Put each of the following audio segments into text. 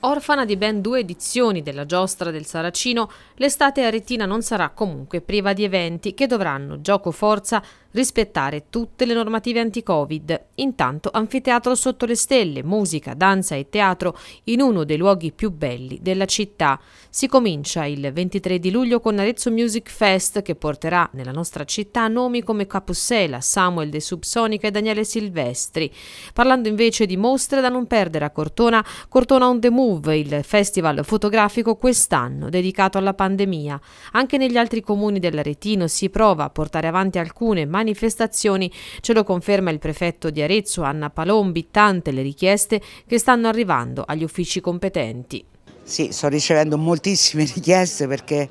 Orfana di ben due edizioni della giostra del Saracino, l'estate aretina non sarà comunque priva di eventi che dovranno, gioco forza, rispettare tutte le normative anti-Covid. Intanto anfiteatro sotto le stelle, musica, danza e teatro in uno dei luoghi più belli della città. Si comincia il 23 di luglio con Arezzo Music Fest che porterà nella nostra città nomi come Capussela, Samuel De Subsonica e Daniele Silvestri. Parlando invece di mostre da non perdere a Cortona, Cortona on the Move, il festival fotografico quest'anno dedicato alla pandemia. Anche negli altri comuni dell'Aretino si prova a portare avanti alcune manifestazioni manifestazioni. Ce lo conferma il prefetto di Arezzo, Anna Palombi, tante le richieste che stanno arrivando agli uffici competenti. Sì, sto ricevendo moltissime richieste perché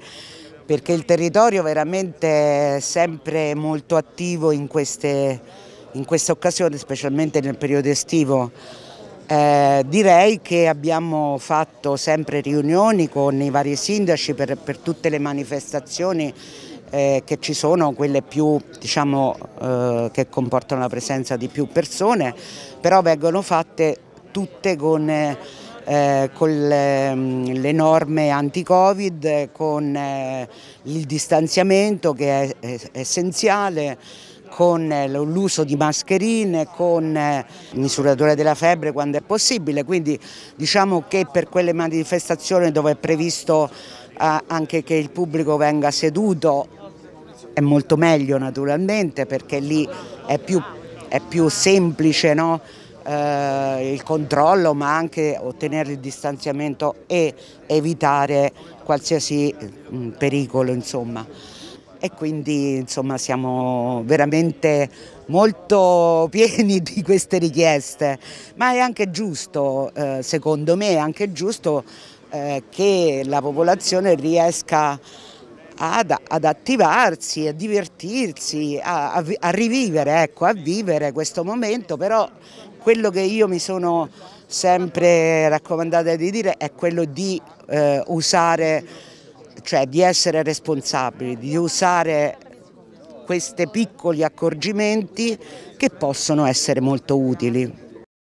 perché il territorio veramente è sempre molto attivo in queste, in questa occasione, specialmente nel periodo estivo. Eh, direi che abbiamo fatto sempre riunioni con i vari sindaci per, per tutte le manifestazioni eh, che ci sono quelle più, diciamo, eh, che comportano la presenza di più persone, però vengono fatte tutte con, eh, con le, mm, le, norme anti-Covid, con eh, il distanziamento che è, è essenziale con eh, l'uso di mascherine, con eh, il misuratore della febbre quando è possibile, quindi diciamo che per quelle manifestazioni dove è previsto eh, anche che il pubblico venga seduto è molto meglio naturalmente perché lì è più, è più semplice no? eh, il controllo ma anche ottenere il distanziamento e evitare qualsiasi mm, pericolo insomma e quindi insomma siamo veramente molto pieni di queste richieste, ma è anche giusto, eh, secondo me è anche giusto eh, che la popolazione riesca ad, ad attivarsi, a divertirsi, a, a, a rivivere, ecco, a vivere questo momento, però quello che io mi sono sempre raccomandata di dire è quello di eh, usare cioè di essere responsabili, di usare questi piccoli accorgimenti che possono essere molto utili.